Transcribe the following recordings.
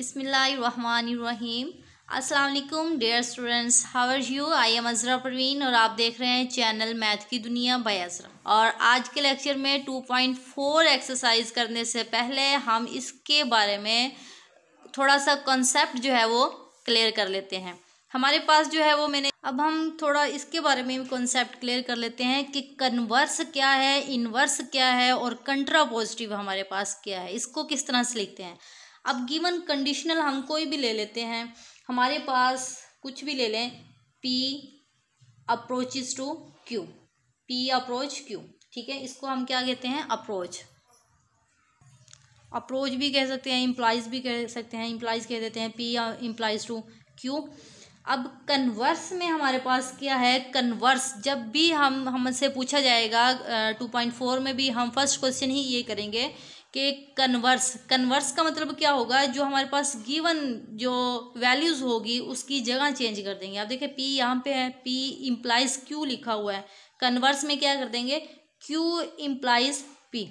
बिसमीम अस्सलाम dear students how are you I am Azra Parveen और आप देख रहे हैं चैनल मैथ की दुनिया बाय अजरा और आज के लेक्चर में 2.4 एक्सरसाइज करने से पहले हम इसके बारे में थोड़ा सा कॉन्सेप्ट जो है वो क्लियर कर लेते हैं हमारे पास जो है वो मैंने अब हम थोड़ा इसके बारे में भी कॉन्सेप्ट क्लियर कर लेते हैं कि कन्वर्स क्या है इनवर्स क्या है और कंट्रा पॉजिटिव हमारे पास क्या है इसको किस तरह से लिखते हैं अब गिवन कंडीशनल हम कोई भी ले लेते हैं हमारे पास कुछ भी ले लें P approach to Q P approach Q ठीक है इसको हम क्या कहते हैं अप्रोच अप्रोच भी कह सकते हैं इम्प्लाइज भी कह सकते हैं इम्प्लाइज कह देते हैं पी इम्प्लाइज टू क्यू अब कन्वर्स में हमारे पास क्या है कन्वर्स जब भी हम हमसे पूछा जाएगा टू पॉइंट फोर में भी हम फर्स्ट क्वेश्चन ही ये करेंगे कि कन्वर्स कन्वर्स का मतलब क्या होगा जो हमारे पास गिवन जो वैल्यूज़ होगी उसकी जगह चेंज कर देंगे आप देखिए पी यहाँ पे है पी इम्प्लाइज क्यू लिखा हुआ है कन्वर्स में क्या कर देंगे क्यू इम्प्लाइज पी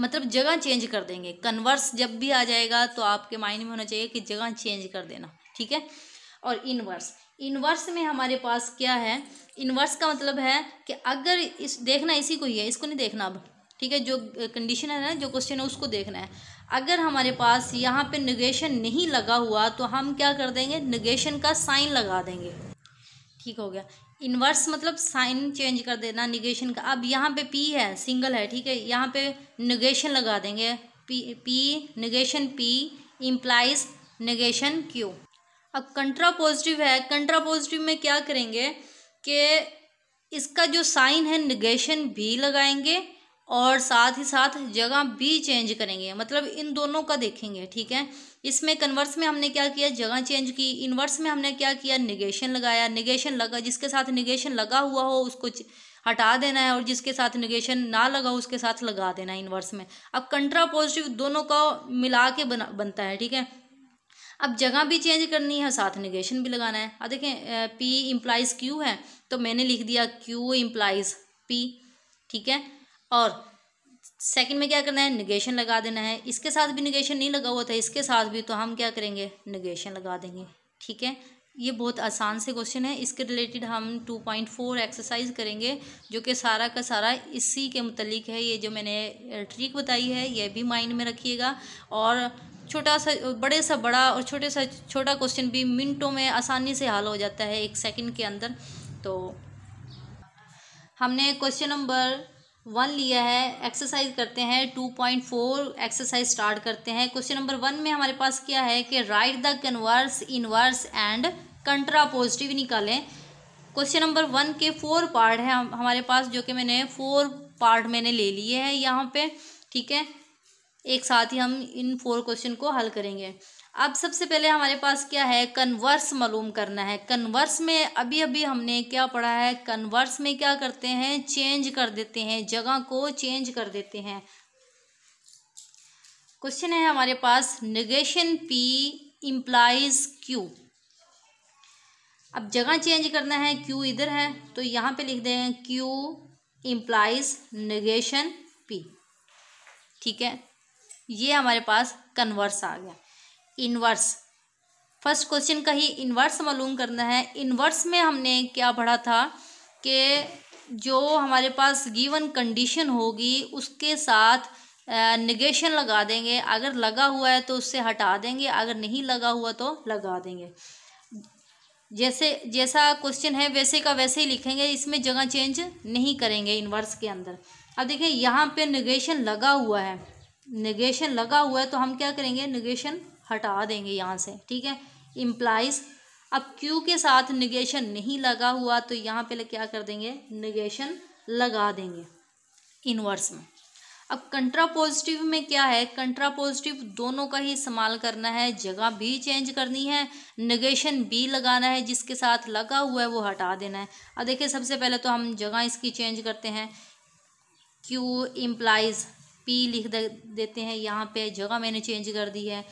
मतलब जगह चेंज कर देंगे कन्वर्स जब भी आ जाएगा तो आपके माइंड में होना चाहिए कि जगह चेंज कर देना ठीक है और इनवर्स इनवर्स में हमारे पास क्या है इनवर्स का मतलब है कि अगर इस देखना इसी को ही है इसको नहीं देखना अब ठीक है जो कंडीशन है ना जो क्वेश्चन है उसको देखना है अगर हमारे पास यहाँ पे निगेशन नहीं लगा हुआ तो हम क्या कर देंगे निगेशन का साइन लगा देंगे ठीक हो गया इन्वर्स मतलब साइन चेंज कर देना निगेशन का अब यहाँ पे पी है सिंगल है ठीक है यहाँ पे निगेशन लगा देंगे P P negation P implies negation Q अब कंट्रा पॉजिटिव है कंट्रा पॉजिटिव में क्या करेंगे कि इसका जो साइन है निगेशन भी लगाएंगे और साथ ही साथ जगह भी चेंज करेंगे मतलब इन दोनों का देखेंगे ठीक है इसमें कन्वर्स में हमने क्या किया जगह चेंज की इनवर्स में हमने क्या किया निगेशन लगाया निगेशन लगा जिसके साथ निगेशन लगा हुआ हो उसको हटा देना है और जिसके साथ निगेशन ना लगा उसके साथ लगा देना है इनवर्स में अब कंट्रा पॉजिटिव दोनों का मिला के बना बनता है ठीक है अब जगह भी चेंज करनी है साथ निगेशन भी लगाना है अब देखें पी इम्प्लाइज क्यू है तो मैंने लिख दिया क्यू इम्प्लाइज पी ठीक है और सेकंड में क्या करना है निगेशन लगा देना है इसके साथ भी निगेशन नहीं लगा हुआ था इसके साथ भी तो हम क्या करेंगे निगेशन लगा देंगे ठीक है ये बहुत आसान से क्वेश्चन है इसके रिलेटेड हम टू पॉइंट फोर एक्सरसाइज करेंगे जो कि सारा का सारा इसी के मतलब है ये जो मैंने ट्रिक बताई है ये भी माइंड में रखिएगा और छोटा सा बड़े सा बड़ा और छोटे सा छोटा क्वेश्चन भी मिनटों में आसानी से हल हो जाता है एक सेकेंड के अंदर तो हमने क्वेश्चन नंबर वन लिया है एक्सरसाइज करते हैं two point four exercise start करते हैं क्वेश्चन नंबर वन में हमारे पास क्या है कि write the converse inverse and contrapositive निकालें क्वेश्चन नंबर वन के फोर पार्ट हैं हमारे पास जो कि मैंने फोर पार्ट मैंने ले लिए हैं यहाँ पे ठीक है एक साथ ही हम इन फोर क्वेश्चन को हल करेंगे अब सबसे पहले हमारे पास क्या है कन्वर्स मालूम करना है कन्वर्स में अभी अभी हमने क्या पढ़ा है कन्वर्स में क्या करते हैं चेंज कर देते हैं जगह को चेंज कर देते हैं क्वेश्चन है हमारे पास निगेशन पी इम्प्लाइज क्यू अब जगह चेंज करना है क्यू इधर है तो यहाँ पे लिख दें क्यू इम्प्लाइज निगेशन पी ठीक है ये हमारे पास कन्वर्स आ गया इनवर्स फर्स्ट क्वेश्चन का ही इन्वर्स मालूम करना है इन्वर्स में हमने क्या पढ़ा था कि जो हमारे पास गिवन कंडीशन होगी उसके साथ निगेशन लगा देंगे अगर लगा हुआ है तो उससे हटा देंगे अगर नहीं लगा हुआ तो लगा देंगे जैसे जैसा क्वेश्चन है वैसे का वैसे ही लिखेंगे इसमें जगह चेंज नहीं करेंगे इन्वर्स के अंदर अब देखें यहाँ पे निगेशन लगा हुआ है निगेशन लगा हुआ है तो हम क्या करेंगे निगेशन हटा देंगे यहाँ से ठीक है इम्प्लाइज अब क्यू के साथ निगेशन नहीं लगा हुआ तो यहाँ पे क्या कर देंगे निगेशन लगा देंगे इनवर्स में अब कंट्रा पॉजिटिव में क्या है कंट्रा पॉजिटिव दोनों का ही इस्तेमाल करना है जगह भी चेंज करनी है निगेशन भी लगाना है जिसके साथ लगा हुआ है वो हटा देना है अब देखिए सबसे पहले तो हम जगह इसकी चेंज करते हैं क्यू इम्प्लाइज पी लिख दे, देते हैं यहाँ पे जगह मैंने चेंज कर दी है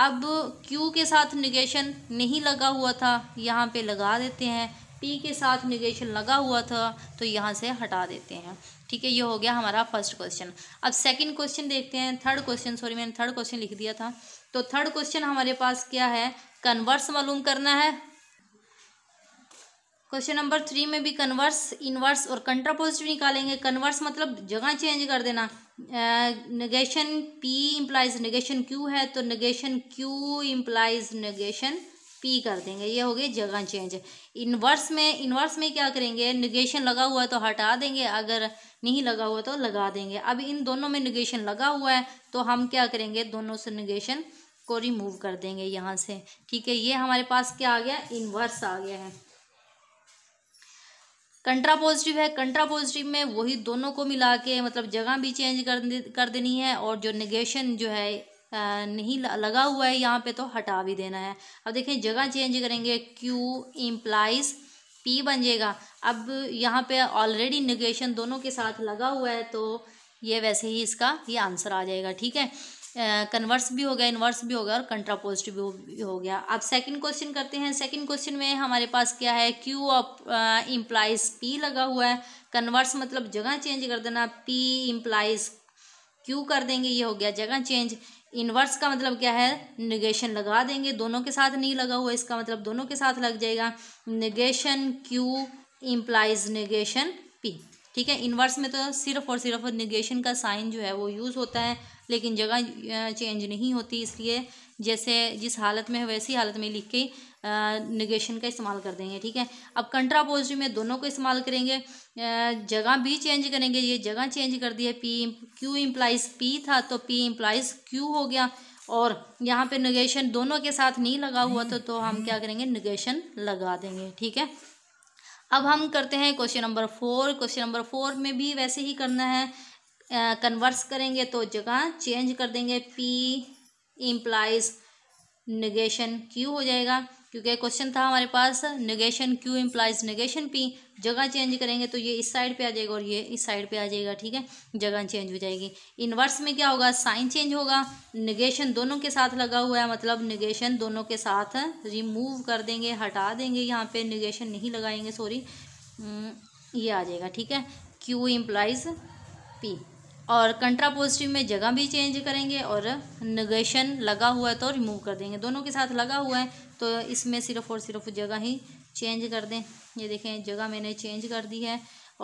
अब Q के साथ निगेशन नहीं लगा हुआ था यहाँ पे लगा देते हैं P के साथ निगेशन लगा हुआ था तो यहाँ से हटा देते हैं ठीक है ये हो गया हमारा फर्स्ट क्वेश्चन अब सेकंड क्वेश्चन देखते हैं थर्ड क्वेश्चन सॉरी मैंने थर्ड क्वेश्चन लिख दिया था तो थर्ड क्वेश्चन हमारे पास क्या है कन्वर्स मालूम करना है क्वेश्चन नंबर थ्री में भी कन्वर्स इनवर्स और कंट्रापोजिटिव निकालेंगे कन्वर्स मतलब जगह चेंज कर देना negation P implies negation Q है तो negation Q implies negation P कर देंगे ये हो गई जगह चेंज इनवर्स में इनवर्स में क्या करेंगे निगेशन लगा हुआ है तो हटा देंगे अगर नहीं लगा हुआ तो लगा देंगे अब इन दोनों में निगेशन लगा हुआ है तो हम क्या करेंगे दोनों से निगेशन को रिमूव कर देंगे यहाँ से ठीक है ये हमारे पास क्या आ गया इनवर्स आ गया है कंट्रा पॉजिटिव है कंट्रा पॉजिटिव में वही दोनों को मिला के मतलब जगह भी चेंज कर दे, कर देनी है और जो निगेशन जो है नहीं लगा हुआ है यहाँ पे तो हटा भी देना है अब देखें जगह चेंज करेंगे क्यू इम्प्लाइज पी बन जाएगा अब यहाँ पे ऑलरेडी निगेशन दोनों के साथ लगा हुआ है तो ये वैसे ही इसका ये आंसर आ जाएगा ठीक है कन्वर्स भी हो गया इन्वर्स भी हो गया और कंट्रापोजिटिव भी, भी हो गया अब सेकंड क्वेश्चन करते हैं सेकंड क्वेश्चन में हमारे पास क्या है क्यू ऑफ इम्प्लाइज पी लगा हुआ है कन्वर्स मतलब जगह चेंज कर देना पी इम्प्लाइज क्यू कर देंगे ये हो गया जगह चेंज इन्वर्स का मतलब क्या है निगेशन लगा देंगे दोनों के साथ नहीं लगा हुआ इसका मतलब दोनों के साथ लग जाएगा negation Q implies negation P ठीक है इन्वर्स में तो सिर्फ और सिर्फ निगेशन का साइन जो है वो यूज़ होता है लेकिन जगह चेंज नहीं होती इसलिए जैसे जिस हालत में है वैसी हालत में लिख के निगेशन का इस्तेमाल कर देंगे ठीक है अब कंट्रा पॉजिटिव में दोनों को इस्तेमाल करेंगे जगह भी चेंज करेंगे ये जगह चेंज कर दी है पी क्यू इम्प्लाइज पी था तो पी इम्प्लाइज क्यू हो गया और यहाँ पे निगेशन दोनों के साथ नहीं लगा हुआ तो, तो हम क्या करेंगे निगेशन लगा देंगे ठीक है अब हम करते हैं question number four question number four में भी वैसे ही करना है कन्वर्स करेंगे तो जगह चेंज कर देंगे पी इम्प्लाइज निगेशन क्यू हो जाएगा क्योंकि क्वेश्चन था हमारे पास negation Q implies negation P जगह चेंज करेंगे तो ये इस साइड पे आ जाएगा और ये इस साइड पे आ जाएगा ठीक है जगह चेंज हो जाएगी इनवर्स में क्या होगा साइन चेंज होगा निगेशन दोनों के साथ लगा हुआ है मतलब निगेशन दोनों के साथ रिमूव कर देंगे हटा देंगे यहाँ पे निगेशन नहीं लगाएंगे सॉरी हम्म, ये आ जाएगा ठीक है क्यू इम्प्लाइज पी और कंट्रा पॉजिटिव में जगह भी चेंज करेंगे और नगेशन लगा हुआ है तो रिमूव कर देंगे दोनों के साथ लगा हुआ है तो इसमें सिर्फ और सिर्फ जगह ही चेंज कर दें ये देखें जगह मैंने चेंज कर दी है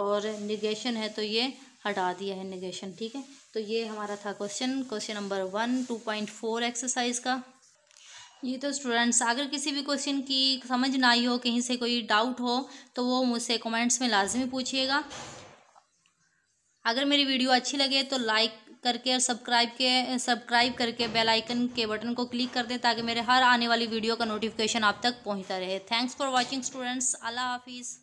और निगेशन है तो ये हटा दिया है निगेशन ठीक है तो ये हमारा था question question number one two point four exercise का ये तो स्टूडेंट्स अगर किसी भी क्वेश्चन की समझ ना आई हो कहीं से कोई डाउट हो तो वो मुझसे कमेंट्स में लाजमी पूछिएगा अगर मेरी वीडियो अच्छी लगे तो लाइक करके और सब्सक्राइब के सब्सक्राइब करके बेल आइकन के बटन को क्लिक कर दें ताकि मेरे हर आने वाली वीडियो का नोटिफिकेशन आप तक पहुंचता रहे थैंक्स फॉर वाचिंग स्टूडेंट्स अल्लाह हाफिज़